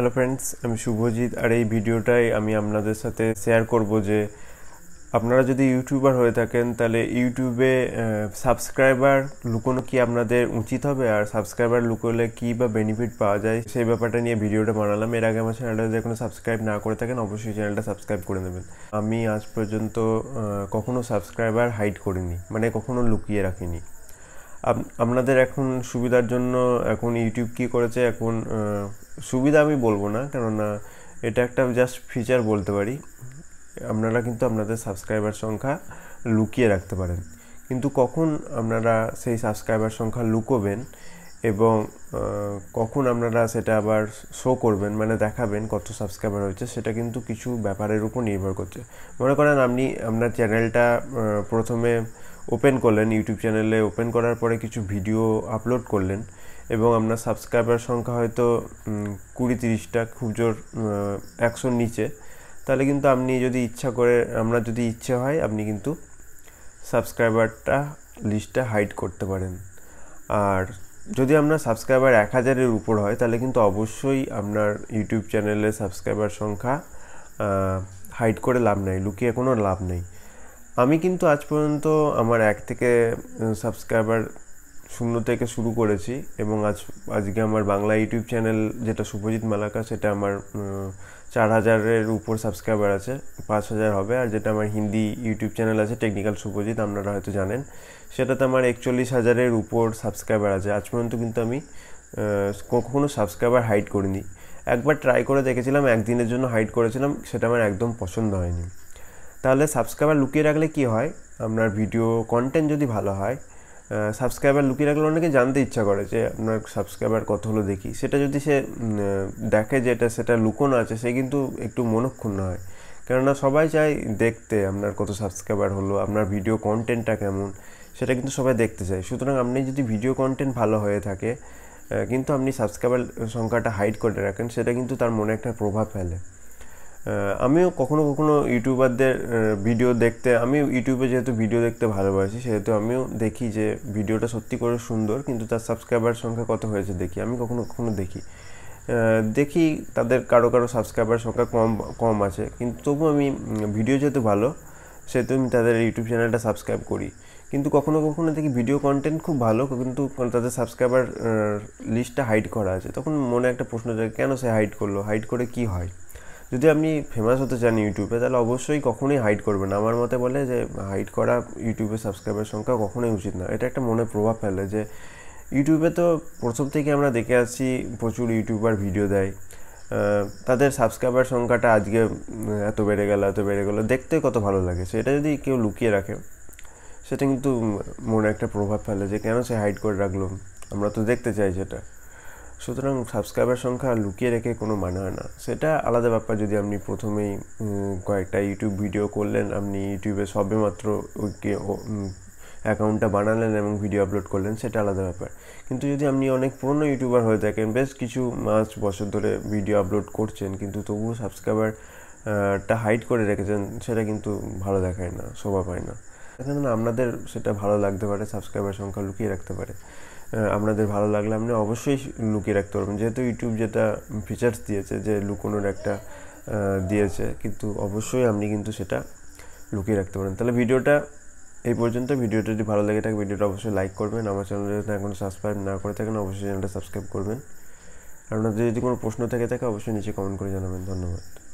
hello friends আমি শুভজিৎ আর এই ভিডিওটাই আমি আপনাদের সাথে শেয়ার করব যে আপনারা যদি ইউটিউবার হয়ে থাকেন তাহলে ইউটিউবে সাবস্ক্রাইবার লুকোনো কি আপনাদের উচিত হবে আর সাবস্ক্রাইবার লুকোলে কী বা বেনিফিট পাওয়া যায় সেই ব্যাপারটা নিয়ে ভিডিওটা বানালাম এর আগে আমার চ্যানেলটা যদি কোনো সাবস্ক্রাইব না করে থাকেন অবশ্যই চ্যানেলটা সাবস্ক্রাইব করে নেবেন আমি আজ পর্যন্ত কখনো সাবস্ক্রাইবার হাইড করিনি মানে কখনো লুকিয়ে রাখিনি আপনাদের এখন সুবিধার জন্য এখন ইউটিউব কি করেছে এখন সুবিধা আমি বলবো না কেননা এটা একটা জাস্ট ফিচার বলতে পারি আপনারা কিন্তু আপনাদের সাবস্ক্রাইবার সংখ্যা লুকিয়ে রাখতে পারেন কিন্তু কখন আপনারা সেই সাবস্ক্রাইবার সংখ্যা লুকোবেন এবং কখন আপনারা সেটা আবার শো করবেন মানে দেখাবেন কত সাবস্ক্রাইবার হয়েছে সেটা কিন্তু কিছু ব্যাপারের উপর নির্ভর করছে মনে করেন আপনি আপনার চ্যানেলটা প্রথমে ওপেন করলেন ইউটিউব চ্যানেলে ওপেন করার পরে কিছু ভিডিও আপলোড করলেন এবং আপনার সাবস্ক্রাইবার সংখ্যা হয়তো কুড়ি তিরিশটা খুব জোর একশোর নিচে তাহলে কিন্তু আপনি যদি ইচ্ছা করে আপনার যদি ইচ্ছে হয় আপনি কিন্তু সাবস্ক্রাইবারটা লিস্টটা হাইড করতে পারেন আর যদি আপনার সাবস্ক্রাইবার এক হাজারের উপর হয় তাহলে কিন্তু অবশ্যই আপনার ইউটিউব চ্যানেলের সাবস্ক্রাইবার সংখ্যা হাইড করে লাভ নাই লুকিয়ে কোনো লাভ নেই আমি কিন্তু আজ পর্যন্ত আমার এক থেকে সাবস্ক্রাইবার শূন্য থেকে শুরু করেছি এবং আজ আজকে আমার বাংলা ইউটিউব চ্যানেল যেটা শুভজিৎ মালাকা সেটা আমার চার হাজারের উপর সাবস্ক্রাইবার আছে পাঁচ হাজার হবে আর যেটা আমার হিন্দি ইউটিউব চ্যানেল আছে টেকনিক্যাল শুভজিৎ আপনারা হয়তো জানেন সেটাতে আমার একচল্লিশ হাজারের উপর সাবস্ক্রাইবার আছে আজ পর্যন্ত কিন্তু আমি কখনো সাবস্ক্রাইবার হাইড করিনি একবার ট্রাই করে দেখেছিলাম একদিনের জন্য হাইড করেছিলাম সেটা আমার একদম পছন্দ হয়নি তাহলে সাবস্ক্রাইবার লুকিয়ে রাখলে কি হয় আপনার ভিডিও কন্টেন্ট যদি ভালো হয় সাবস্ক্রাইবার লুকিয়ে রাখলে অনেকে জানতে ইচ্ছা করে যে আপনার সাবস্ক্রাইবার কত হলো দেখি সেটা যদি সে দেখে যে এটা সেটা লুকোনো আছে সে কিন্তু একটু মনক্ষুণ্ণ হয় কেননা সবাই চায় দেখতে আপনার কত সাবস্ক্রাইবার হলো আপনার ভিডিও কন্টেন্টটা কেমন সেটা কিন্তু সবাই দেখতে চায় সুতরাং আপনি যদি ভিডিও কন্টেন্ট ভালো হয়ে থাকে কিন্তু আপনি সাবস্ক্রাইবার সংখ্যাটা হাইড করে রাখেন সেটা কিন্তু তার মনে একটা প্রভাব ফেলে আমিও কখনো কখনো ইউটিউবারদের ভিডিও দেখতে আমি ইউটিউবে যেহেতু ভিডিও দেখতে ভালোবাসি সেহেতু আমিও দেখি যে ভিডিওটা সত্যি করে সুন্দর কিন্তু তার সাবস্ক্রাইবার সংখ্যা কত হয়েছে দেখি আমি কখনো কখনো দেখি দেখি তাদের কারো কারো সাবস্ক্রাইবার সংখ্যা কম কম আছে কিন্তু তবু আমি ভিডিও যেহেতু ভালো সেহেতু আমি তাদের ইউটিউব চ্যানেলটা সাবস্ক্রাইব করি কিন্তু কখনো কখনো দেখি ভিডিও কন্টেন্ট খুব ভালো কিন্তু তাদের সাবস্ক্রাইবার লিস্টটা হাইড করা আছে তখন মনে একটা প্রশ্ন জাগে কেন সে হাইড করলো হাইড করে কি হয় যদি আপনি ফেমাস হতে চান ইউটিউবে তাহলে অবশ্যই কখনোই হাইড করবেন আমার মতে বলে যে হাইড করা ইউটিউবে সাবস্ক্রাইবার সংখ্যা কখনোই উচিত না এটা একটা মনে প্রভাব ফেলে যে ইউটিউবে তো প্রথম থেকে আমরা দেখে আসছি প্রচুর ইউটিউবার ভিডিও দেয় তাদের সাবস্ক্রাইবার সংখ্যাটা আজকে এত বেড়ে গেল এত বেড়ে গেলো দেখতে কত ভালো লাগে সেটা যদি কেউ লুকিয়ে রাখে সেটা কিন্তু মনে একটা প্রভাব ফেলে যে কেন সে হাইড করে রাখলো আমরা তো দেখতে চাই সেটা সুতরাং সাবস্ক্রাইবার সংখ্যা লুকিয়ে রেখে কোনো মানে হয় না সেটা আলাদা ব্যাপার যদি আপনি প্রথমেই কয়েকটা ইউটিউব ভিডিও করলেন আপনি ইউটিউবে সবে মাত্র অ্যাকাউন্টটা বানালেন এবং ভিডিও আপলোড করলেন সেটা আলাদা ব্যাপার কিন্তু যদি আপনি অনেক পুরনো ইউটিউবার হয়ে থাকেন বেশ কিছু মাস বছর ধরে ভিডিও আপলোড করছেন কিন্তু তবুও সাবস্ক্রাইবার টা হাইড করে রেখেছেন সেটা কিন্তু ভালো দেখায় না শোভা পায় না কেননা আপনাদের সেটা ভালো লাগতে পারে সাবস্ক্রাইবার সংখ্যা লুকিয়ে রাখতে পারে আপনাদের ভালো লাগলে আপনি অবশ্যই লুকিয়ে রাখতে পারবেন যেহেতু ইউটিউব যেটা ফিচার্স দিয়েছে যে লুকোনোর একটা দিয়েছে কিন্তু অবশ্যই আপনি কিন্তু সেটা লুকিয়ে রাখতে পারেন তাহলে ভিডিওটা এই পর্যন্ত ভিডিওটা যদি ভালো লাগে থাকে ভিডিওটা অবশ্যই লাইক করবেন আমার চ্যানেলে যদি এখন সাবস্ক্রাইব না করে থাকেন অবশ্যই চ্যানেলটা সাবস্ক্রাইব করবেন আপনাদের যদি কোনো প্রশ্ন থেকে থাকে অবশ্যই নিচে কমেন্ট করে জানাবেন ধন্যবাদ